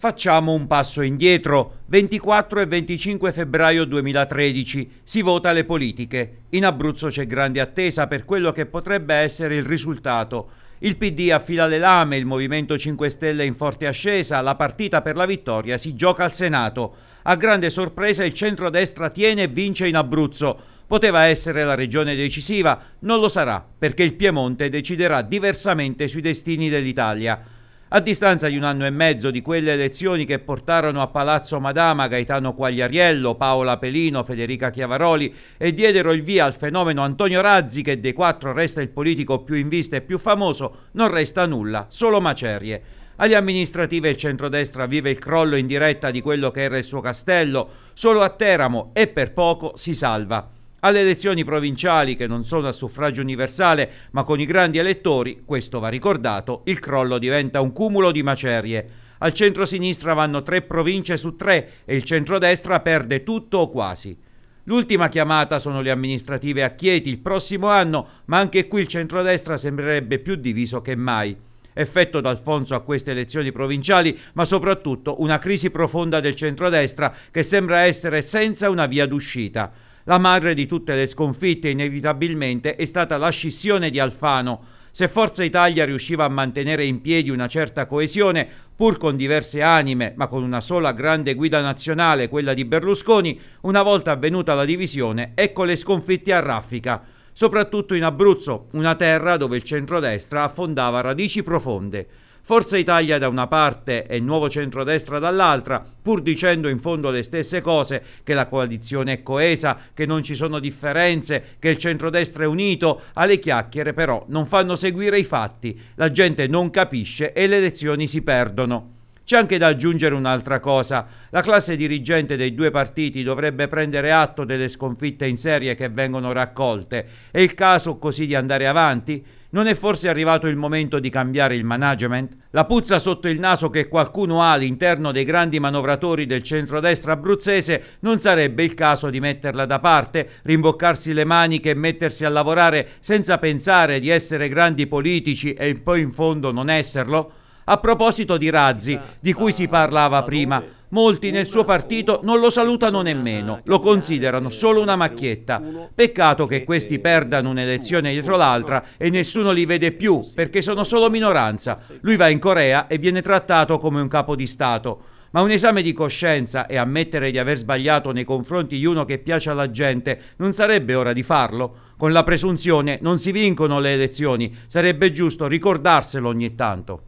Facciamo un passo indietro. 24 e 25 febbraio 2013 si vota le politiche. In Abruzzo c'è grande attesa per quello che potrebbe essere il risultato. Il PD affila le lame, il Movimento 5 Stelle in forte ascesa, la partita per la vittoria si gioca al Senato. A grande sorpresa il centrodestra tiene e vince in Abruzzo. Poteva essere la regione decisiva, non lo sarà, perché il Piemonte deciderà diversamente sui destini dell'Italia. A distanza di un anno e mezzo di quelle elezioni che portarono a Palazzo Madama Gaetano Quagliariello, Paola Pelino, Federica Chiavaroli e diedero il via al fenomeno Antonio Razzi che dei quattro resta il politico più in vista e più famoso, non resta nulla, solo macerie. Agli amministrativi il centrodestra vive il crollo in diretta di quello che era il suo castello, solo a Teramo e per poco si salva. Alle elezioni provinciali, che non sono a suffragio universale ma con i grandi elettori, questo va ricordato, il crollo diventa un cumulo di macerie. Al centro-sinistra vanno tre province su tre e il centro-destra perde tutto o quasi. L'ultima chiamata sono le amministrative a Chieti il prossimo anno, ma anche qui il centrodestra sembrerebbe più diviso che mai. Effetto d'Alfonso a queste elezioni provinciali, ma soprattutto una crisi profonda del centrodestra che sembra essere senza una via d'uscita. La madre di tutte le sconfitte inevitabilmente è stata la scissione di Alfano. Se Forza Italia riusciva a mantenere in piedi una certa coesione, pur con diverse anime, ma con una sola grande guida nazionale, quella di Berlusconi, una volta avvenuta la divisione, ecco le sconfitte a raffica soprattutto in Abruzzo, una terra dove il centrodestra affondava radici profonde. Forza Italia da una parte e Nuovo Centrodestra dall'altra, pur dicendo in fondo le stesse cose, che la coalizione è coesa, che non ci sono differenze, che il centrodestra è unito, alle ah, chiacchiere però non fanno seguire i fatti, la gente non capisce e le elezioni si perdono. C'è anche da aggiungere un'altra cosa. La classe dirigente dei due partiti dovrebbe prendere atto delle sconfitte in serie che vengono raccolte. È il caso così di andare avanti? Non è forse arrivato il momento di cambiare il management? La puzza sotto il naso che qualcuno ha all'interno dei grandi manovratori del centrodestra abruzzese non sarebbe il caso di metterla da parte, rimboccarsi le maniche e mettersi a lavorare senza pensare di essere grandi politici e poi in fondo non esserlo? A proposito di razzi, di cui si ah, parlava prima, molti nel suo partito non lo salutano nemmeno, lo considerano solo una macchietta. Peccato che questi perdano un'elezione dietro l'altra e nessuno li vede più, perché sono solo minoranza. Lui va in Corea e viene trattato come un capo di Stato ma un esame di coscienza e ammettere di aver sbagliato nei confronti di uno che piace alla gente non sarebbe ora di farlo? Con la presunzione non si vincono le elezioni, sarebbe giusto ricordarselo ogni tanto.